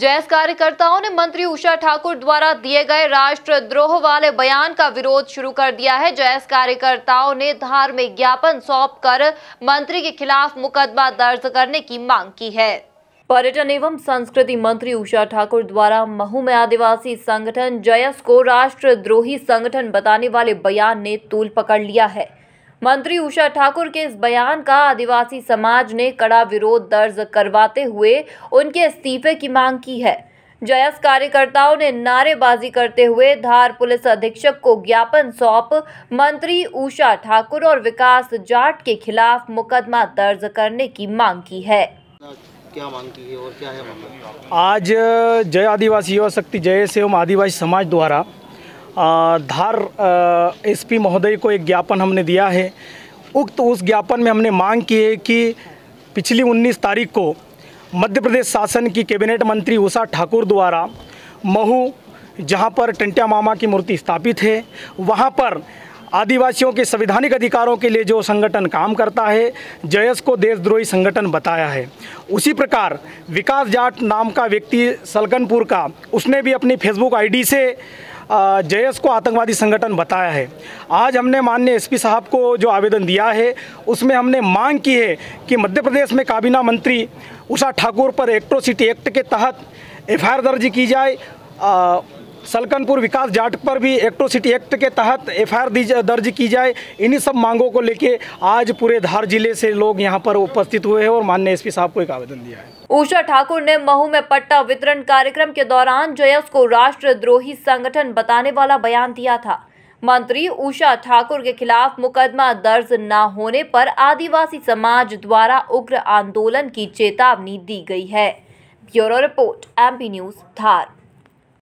जैस कार्यकर्ताओं ने मंत्री उषा ठाकुर द्वारा दिए गए राष्ट्रद्रोह वाले बयान का विरोध शुरू कर दिया है जैस कार्यकर्ताओं ने धार्मिक ज्ञापन सौंप कर मंत्री के खिलाफ मुकदमा दर्ज करने की मांग की है पर्यटन एवं संस्कृति मंत्री उषा ठाकुर द्वारा महू में आदिवासी संगठन जयस को राष्ट्रद्रोही संगठन बताने वाले बयान ने तूल पकड़ लिया है मंत्री उषा ठाकुर के इस बयान का आदिवासी समाज ने कड़ा विरोध दर्ज करवाते हुए उनके इस्तीफे की मांग की है जयस कार्यकर्ताओं ने नारेबाजी करते हुए धार पुलिस अधीक्षक को ज्ञापन सौंप मंत्री उषा ठाकुर और विकास जाट के खिलाफ मुकदमा दर्ज करने की मांग की है क्या मांग की है और क्या है आज जय आदिवासी युवा शक्ति जय से आदिवासी समाज द्वारा धार एसपी महोदय को एक ज्ञापन हमने दिया है उक्त उस ज्ञापन में हमने मांग की है कि पिछली 19 तारीख को मध्य प्रदेश शासन की कैबिनेट मंत्री उषा ठाकुर द्वारा महू जहां पर टंटिया मामा की मूर्ति स्थापित है वहां पर आदिवासियों के संवैधानिक अधिकारों के लिए जो संगठन काम करता है जयस को देशद्रोही संगठन बताया है उसी प्रकार विकास जाट नाम का व्यक्ति सलकनपुर का उसने भी अपनी फेसबुक आईडी से जेएस को आतंकवादी संगठन बताया है आज हमने माननीय एसपी साहब को जो आवेदन दिया है उसमें हमने मांग की है कि मध्य प्रदेश में काबीना मंत्री उषा ठाकुर पर एक्ट्रोसिटी एक्ट के तहत एफ दर्ज की जाए सलकनपुर विकास जाट पर भी एक्ट्रोसिटी एक्ट के तहत एफआईआर दर्ज की जाए इन्हीं सब मांगों को लेके आज पूरे धार जिले से लोग यहां पर उपस्थित हुए हैं और माननीय एसपी साहब को एक आवेदन दिया है उषा ठाकुर ने महू में पट्टा वितरण कार्यक्रम के दौरान जयस को राष्ट्रद्रोही संगठन बताने वाला बयान दिया था मंत्री उषा ठाकुर के खिलाफ मुकदमा दर्ज न होने पर आदिवासी समाज द्वारा उग्र आंदोलन की चेतावनी दी गई है ब्यूरो रिपोर्ट एमपी न्यूज धार